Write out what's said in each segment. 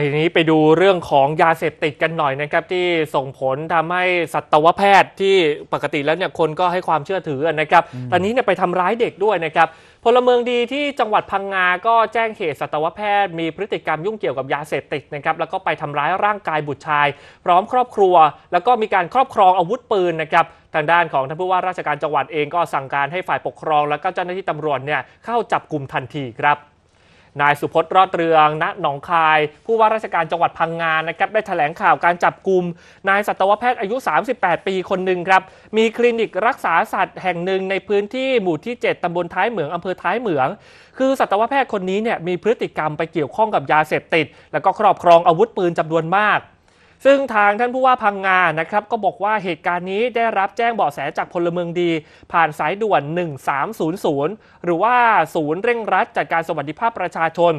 ไปนี้ไปดูเรื่องของยาเสพติดกันหน่อยนะครับ ที่ส่งผลทำให้สัตวแพทย์ที่ปกติแล้วเนี่ยคนก็ให้ความเชื่อถือนะครับ ตอนนี้เนี่ยไปทำร้ายเด็กด้วยนะครับ พลเมืองดีที่จังหวัดพังงาก็แจ้งเหตุสัตวแพทย์ มีพฤติกรรมยุ่งเกี่ยวกับยาเสพติดนะครับแล้วก็ไปทำร้ายร่างกายบุตรชาย พร้อมครอบครัว แล้วก็มีการครอบครองอาวุธปืนนะครับทางด้านของท่านผู้ว่าราชการจังหวัดเองก็สั่งการให้ฝ่ายปกครอง และก็เจ้าหน้าที่ตำรวจเนี่ยเข้าจับกลุ่มทันทีครับนายสุพจน์รอดเรือง ณ หนองคาย ผู้ว่าราชการจังหวัดพังงานนะครับ ได้แถลงข่าวการจับกลุ่มนายสัตวแพทย์อายุ 38 ปีคนหนึ่งครับ มีคลินิกรักษาสัตว์ แห่งหนึ่งในพื้นที่หมู่ที่ 7 ตำบลท้ายเหมืองอำเภอท้ายเหมือง คือสัตวแพทย์คนนี้เนี่ย มีพฤติกรรมไปเกี่ยวข้องกับยาเสพติด แล้วก็ครอบครองอาวุธปืนจำนวนมากซึ่งทางท่านผู้ว่าพังงา นะครับ ก็บอกว่าเหตุการณ์นี้ได้รับแจ้งเบาะแสจากพลเมืองดี ผ่านสายด่วน 1300 หรือว่าศูนย์เร่งรัดจัดการสวัสดิภาพประชาชน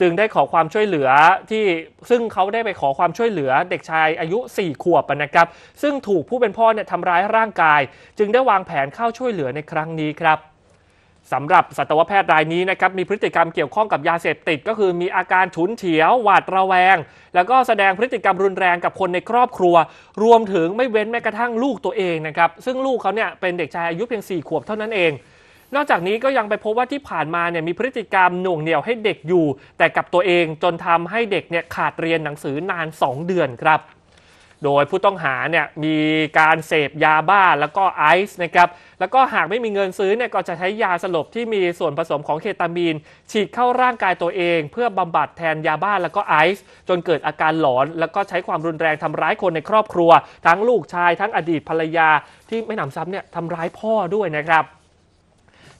จึงได้ขอความช่วยเหลือที่ซึ่งเขาได้ไปขอความช่วยเหลือเด็กชายอายุ 4 ขวบนะครับ ซึ่งถูกผู้เป็นพ่อเนี่ยทำร้ายร่างกาย จึงได้วางแผนเข้าช่วยเหลือในครั้งนี้ครับสำหรับสัตวแพทย์รายนี้นะครับมีพฤติกรรมเกี่ยวข้องกับยาเสพติดก็คือมีอาการฉุนเฉียว หวาดระแวง แล้วก็แสดงพฤติกรรมรุนแรงกับคนในครอบครัว รวมถึงไม่เว้นแม้กระทั่งลูกตัวเองนะครับ ซึ่งลูกเขาเนี่ยเป็นเด็กชายอายุเพียง 4 ขวบเท่านั้นเอง นอกจากนี้ก็ยังไปพบว่าที่ผ่านมาเนี่ยมีพฤติกรรมหน่วงเหนี่ยวให้เด็กอยู่ แต่กับตัวเองจนทำให้เด็กเนี่ยขาดเรียนหนังสือนาน 2 เดือนครับโดยผู้ต้องหาเนี่ยมีการเสพยาบ้าแล้วก็ไอซ์นะครับ แล้วก็หากไม่มีเงินซื้อเนี่ยก็จะใช้ยาสลบที่มีส่วนผสมของเคตามีน ฉีดเข้าร่างกายตัวเอง เพื่อบำบัดแทนยาบ้าแล้วก็ไอซ์จนเกิดอาการหลอนแล้วก็ใช้ความรุนแรงทำร้ายคนในครอบครัว ทั้งลูกชายทั้งอดีตภรรยา ที่ไม่หนำซ้ำเนี่ยทำร้ายพ่อด้วยนะครับ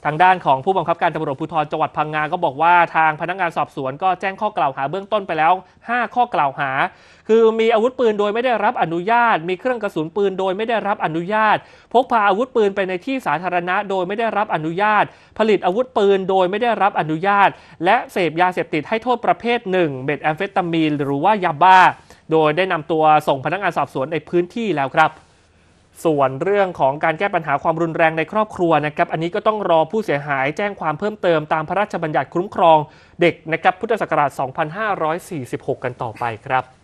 ทางด้านของผู้บังคับการตำรวจภูธรจังหวัดพังงาก็บอกว่าทางพนักงานสอบสวนก็แจ้งข้อกล่าวหาเบื้องต้นไปแล้ว 5 ข้อกล่าวหา คือมีอาวุธปืนโดยไม่ได้รับอนุญาต มีเครื่องกระสุนปืนโดยไม่ได้รับอนุญาต พกพาอาวุธปืนไปในที่สาธารณะ โดยไม่ได้รับอนุญาต ผลิตอาวุธปืนโดยไม่ได้รับอนุญาต และเสพยาเสพติดให้โทษประเภทหนึ่งเมดแอมเฟตามีนหรือว่ายาบ้า โดยได้นำตัวส่งพนักงานสอบสวนในพื้นที่แล้วครับส่วนเรื่องของการแก้ปัญหาความรุนแรงในครอบครัวนะครับ อันนี้ก็ต้องรอผู้เสียหายแจ้งความเพิ่มเติมตามพระราชบัญญัติคุ้มครองเด็กนะครับพุทธศักราช 2546 กันต่อไปครับ